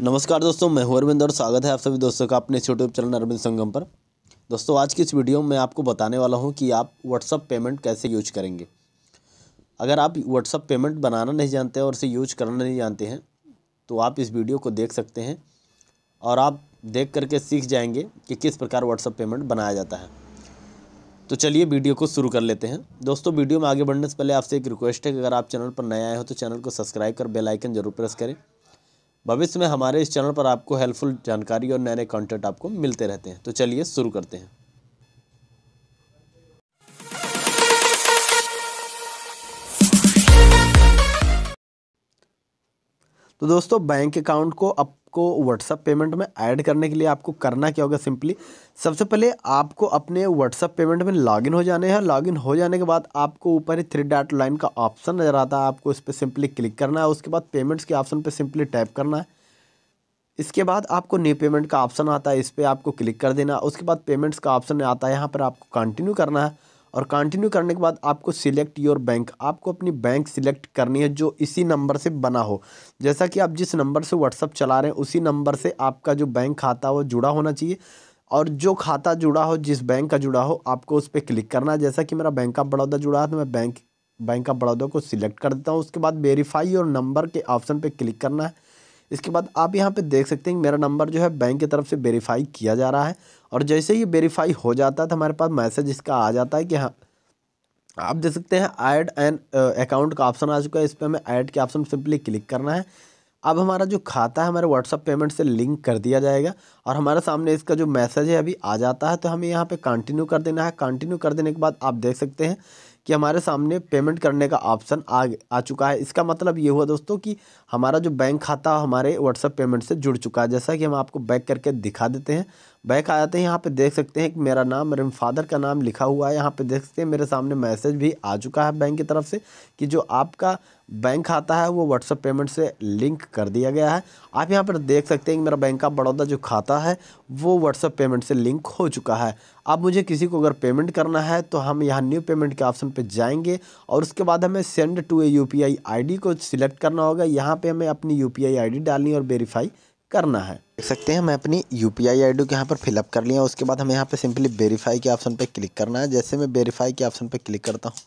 नमस्कार दोस्तों मैं हूं अरविंद और स्वागत है आप सभी दोस्तों का अपने यूट्यूब चैनल अरविंद संगम पर दोस्तों आज की इस वीडियो में आपको बताने वाला हूं कि आप व्हाट्सअप पेमेंट कैसे यूज करेंगे अगर आप व्हाट्सअप पेमेंट बनाना नहीं जानते और उसे यूज करना नहीं जानते हैं तो आप इस वीडियो को देख सकते हैं और आप देख करके सीख जाएंगे कि किस प्रकार व्हाट्सअप पेमेंट बनाया जाता है तो चलिए वीडियो को शुरू कर लेते हैं दोस्तों वीडियो में आगे बढ़ने से पहले आपसे एक रिक्वेस्ट है कि अगर आप चैनल पर नए आए हो तो चैनल को सब्सक्राइब कर बेलाइकन जरूर प्रेस करें भविष्य में हमारे इस चैनल पर आपको हेल्पफुल जानकारी और नए नए कॉन्टेंट आपको मिलते रहते हैं तो चलिए शुरू करते हैं तो दोस्तों बैंक अकाउंट को आपको व्हाट्सअप पेमेंट में ऐड करने के लिए आपको करना क्या होगा सिंपली सबसे पहले आपको अपने व्हाट्सअप पेमेंट में लॉगिन हो जाने हैं लॉगिन हो जाने के बाद आपको ऊपर ही थ्री डाट लाइन का ऑप्शन नज़र आता है आपको इस पर सिंपली क्लिक करना है उसके बाद पेमेंट्स के ऑप्शन पर सिंपली टैप करना है इसके बाद आपको न्यू पेमेंट का ऑप्शन आता है इस पर आपको क्लिक कर देना उसके बाद पेमेंट्स का ऑप्शन आता है यहाँ पर आपको कंटिन्यू करना है और कंटिन्यू करने के बाद आपको सिलेक्ट योर बैंक आपको अपनी बैंक सिलेक्ट करनी है जो इसी नंबर से बना हो जैसा कि आप जिस नंबर से व्हाट्सअप चला रहे हैं उसी नंबर से आपका जो बैंक खाता वो जुड़ा होना चाहिए और जो खाता जुड़ा हो जिस बैंक का जुड़ा हो आपको उस पर क्लिक करना है जैसा कि मेरा बैंक ऑफ बड़ौदा जुड़ा है तो मैं बैंक बैंक ऑफ बड़ौदा को सिलेक्ट कर देता हूँ उसके बाद वेरीफाई और नंबर के ऑप्शन पर क्लिक करना है इसके बाद आप यहाँ पे देख सकते हैं मेरा नंबर जो है बैंक की तरफ से वेरीफाई किया जा रहा है और जैसे ही वेरीफाई हो जाता है तो हमारे पास मैसेज इसका आ जाता है कि हाँ आप देख सकते हैं ऐड एंड अकाउंट का ऑप्शन आ चुका है इस पर हमें ऐड के ऑप्शन सिंपली क्लिक करना है अब हमारा जो खाता है हमारे व्हाट्सअप पेमेंट से लिंक कर दिया जाएगा और हमारे सामने इसका जो मैसेज है अभी आ जाता है तो हमें यहाँ पे कंटिन्यू कर देना है कंटिन्यू कर देने के बाद आप देख सकते हैं कि हमारे सामने पेमेंट करने का ऑप्शन आ आ चुका है इसका मतलब ये हुआ दोस्तों कि हमारा जो बैंक खाता हमारे व्हाट्सअप पेमेंट से जुड़ चुका है जैसा कि हम आपको बैक करके दिखा देते हैं बैक आ जाते हैं यहाँ पे देख सकते हैं कि मेरा नाम मेरे फादर का नाम लिखा हुआ है यहाँ पे देख सकते हैं मेरे सामने मैसेज भी आ चुका है बैंक की तरफ से कि जो आपका बैंक खाता है वो व्हाट्सअप पेमेंट से लिंक कर दिया गया है आप यहाँ पर देख सकते हैं कि मेरा बैंक ऑफ बड़ौदा जो खाता है वो व्हाट्सअप पेमेंट से लिंक हो चुका है अब मुझे किसी को अगर पेमेंट करना है तो हम यहाँ न्यू पेमेंट के ऑप्शन पर जाएंगे और उसके बाद हमें send to a U ID को सिलेक्ट करना होगा यहाँ पर हमें अपनी यू पी डालनी और वेरीफाई करना है देख सकते हैं मैं अपनी U P I I D को यहाँ पर फिलअप कर लिया उसके बाद हमें यहाँ पर सिंपली वेरीफाई के ऑप्शन पर क्लिक करना है जैसे मैं वेरीफाई के ऑप्शन पर क्लिक करता हूँ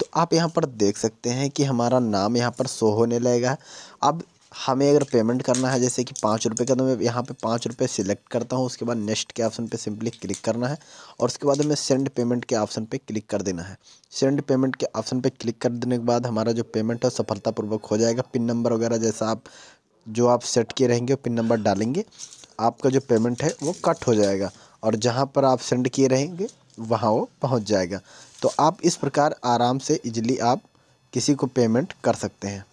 तो आप यहाँ पर देख सकते हैं कि हमारा नाम यहाँ पर शो होने लगेगा अब हमें अगर पेमेंट करना है जैसे कि पाँच रुपये का तो मैं यहाँ पे पाँच रुपये सिलेक्ट करता हूँ उसके बाद नेक्स्ट के ऑप्शन पे सिंपली क्लिक करना है और उसके बाद हमें सेंड पेमेंट के ऑप्शन पे क्लिक कर देना है सेंड पेमेंट के ऑप्शन पे क्लिक कर देने के बाद हमारा जो पेमेंट है सफलतापूर्वक हो जाएगा पिन नंबर वगैरह जैसा आप जो आप सेट किए रहेंगे पिन नंबर डालेंगे आपका जो पेमेंट है वो कट हो जाएगा और जहाँ पर आप सेंड किए रहेंगे वहाँ वो पहुँच जाएगा तो आप इस प्रकार आराम से इजली आप किसी को पेमेंट कर सकते हैं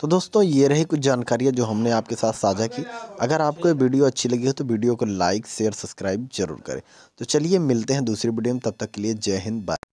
तो दोस्तों ये रही कुछ जानकारियाँ जो हमने आपके साथ साझा की अगर आपको ये वीडियो अच्छी लगी हो तो वीडियो को लाइक शेयर सब्सक्राइब जरूर करें तो चलिए मिलते हैं दूसरी वीडियो में तब तक के लिए जय हिंद बाय